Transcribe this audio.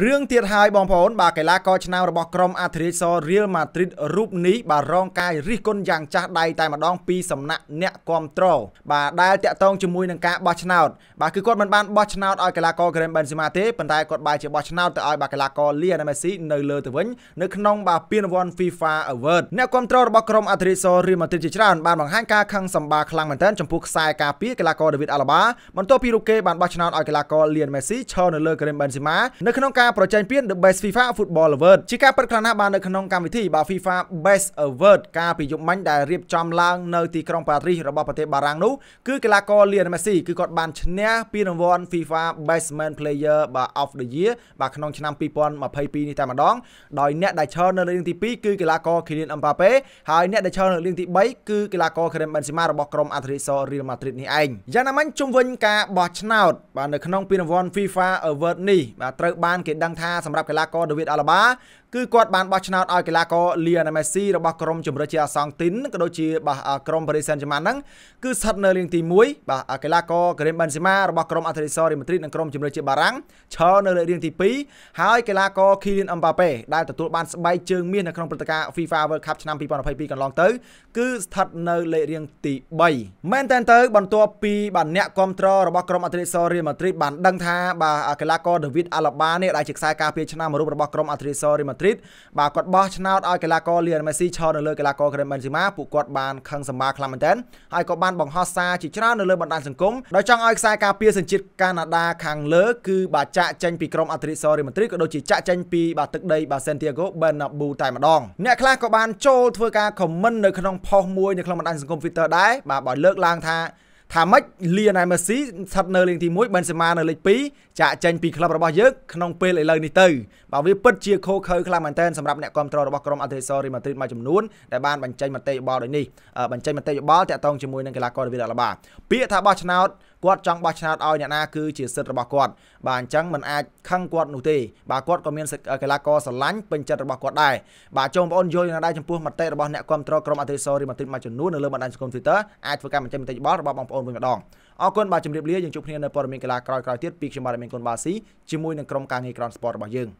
រឿងទៀតហើយបងប្អូនបាទកីឡាករឆ្នាំរបស់ក្រុមអាធិរាជសរ Real Madrid រូបនេះបាទរងការរិះគន់យ៉ាងចាស់ដៃតែម្ដងពីសំណាក់អ្នកគ្រប់គ្រងបាទដែលតាក់ទងជាមួយនឹងការបោះឆ្នោតបាទគឺគាត់មិនបានបោះឆ្នោតឲ្យកីឡាករ Karim Benzema ទេប៉ុន្តែគាត់បែរជាបោះឆ្នោតទៅឲ្យបាទកីឡាករ Lionel Messi នៅលើទៅវិញនៅក្នុងបាទពានរង្វាន់ FIFA Award អ្នកគ្រប់គ្រងរបស់ក្រុមអាធិរាជសរ Real Madrid ជាច្រើនបានបង្ហាញការខឹងសម្បាខ្លាំងមែនទែនចំពោះខ្សែការពារកីឡាករ David Alaba បន្ទាប់ពីរូបគេបានបោះឆ្នោតឲ្យកីឡាករ Lionel Messi ឈរនៅលើ Karim Benzema នៅក្នុងក្នុងការប្រជែងពាន The Best FIFA Football Award ជាការពិតខ្លះណាស់បាននៅក្នុងកម្មវិធីបាទ FIFA Best Award ការពីយប់មិញដែលរៀបចំឡើងនៅទីក្រុងប៉ារីសរបស់ប្រទេសបារាំងនោះគឺកីឡាករ Lionel Messi គឺគាត់បានឈ្នះពានរង្វាន់ FIFA Best Man Player បាទ of the Year បាទក្នុងឆ្នាំ2022នេះតែម្ដងដោយអ្នកដែលឈរនៅលេខទី2គឺកីឡាករ Kylian Mbappe ហើយអ្នកដែលឈរនៅលេខទី3គឺកីឡាករ Karim Benzema របស់ក្រុម Atletico Real Madrid នេះឯងយ៉ាងណាមិញជុំវិញការបោះឆ្នោតបាទនៅក្នុងពានរង្វាន់ FIFA Award នេះបាទត្រូវបានគេដឹងថាសម្រាប់កីឡាករ David Alaba គឺគាត់បានបោះឆ្នោតឲ្យកីឡាករ Lionel Messi របស់ក្រុមជម្រើសជាអាសង់ទីនក៏ដូចជាបាទក្រុម Paris Saint-Germain ហ្នឹងគឺស្ថិតនៅលេងទី1បាទកីឡាករ Karim Benzema របស់ក្រុម Atletico Madrid និងក្រុមជម្រើសជាបារាំងឈរនៅលេខរៀងទី2ហើយកីឡាករ Kylian Mbappe ដែលទទួលបានស្បែកជើងមាសនៅក្នុងព្រឹត្តិការណ៍ FIFA World Cup ឆ្នាំ2022កន្លងទៅគឺស្ថិតនៅលេខរៀងទី3មែនតើទៅបន្ទាប់ពីបាទអ្នកគ្រប់គ្រងរបស់ក្រុម Atletico លម៉ាឌ្រីតបានដឹងថាបាទកីឡាករ David Alaba នេះដែលជាខ្សែការពារឆ្នាំរូបរបស់ក្រុម Atletico Madrid បាទគាត់បោះឆ្នោតឲ្យកីឡាករ Lionel Messi ឈរនៅលើកីឡាករ Karim Benzema ពួកគាត់បានខឹងសម្បាខ្លាំងមែនទែនហើយក៏បានបង្ហោះសារជាច្រើននៅលើបណ្ដាញសង្គមដោយចង់ឲ្យខ្សែការពារសញ្ជាតិកាណាដាខាងលើគឺបាទចាក់ចេញពីក្រុម Atletico Madrid ក៏ដូចជាចាក់ចេញពីបាទទឹកដី បាទ Santiago Bernabeu តែម្ដងអ្នកខ្លះក៏បានចូលធ្វើការ comment នៅក្នុងផុសមួយនៅក្នុងបណ្ដាញសង្គម Twitter ដែរបាទបើលើកឡើងថាថាម៉េចលីអណែមេស៊ីស្ថិតនៅលេខទី1បេនសេម៉ានៅលេខ2ចាក់ចេញពីក្លឹបរបស់យើងក្នុងពេលឥឡូវនេះទៅបាទវាពិតជាខូខើខ្លាំងមែនទែនសម្រាប់អ្នកគ្រប់គ្រងរបស់ក្រុមអាទេសរីម៉ាឌ្រីតមួយចំនួនដែលបានបញ្ចេញមតិយោបល់ដូចនេះបញ្ចេញមតិយោបល់តាក់ទងជាមួយនឹងកីឡាករវីរ៉ាឡាបាពាក្យថាបោះឆ្នោតគាត់ចង់បោះឆ្នោតឲ្យអ្នកណាគឺជាសិទ្ធិរបស់គាត់ បាទអញ្ចឹងមិនអាចខឹងគាត់នោះទេបាទគាត់ក៏មានកីឡាករស្រឡាញ់ពេញចិត្តរបស់គាត់ដែរបាទចុងបងប្អូនយល់យ៉ាងណាដែរចំពោះមតិរបស់អ្នកគ្រប់គ្រងក្រុមអាទេសរីម៉ាឌ្រីតមួយចំនួននៅលើបណ្ដាញសង្គម Twitter អាចធ្វើការបញ្ចេញមតិយោបល់របស់បងប្អូននវិញម្ដងអរគុណបាទជម្រាបលាយើងជួបគ្នានៅព័ត៌មានកីឡាក្រោយៗទៀតពីខ្ញុំបាទមានគុណបាស៊ីជាមួយនឹងក្រុមការងារក្រនស្ពតរបស់យើង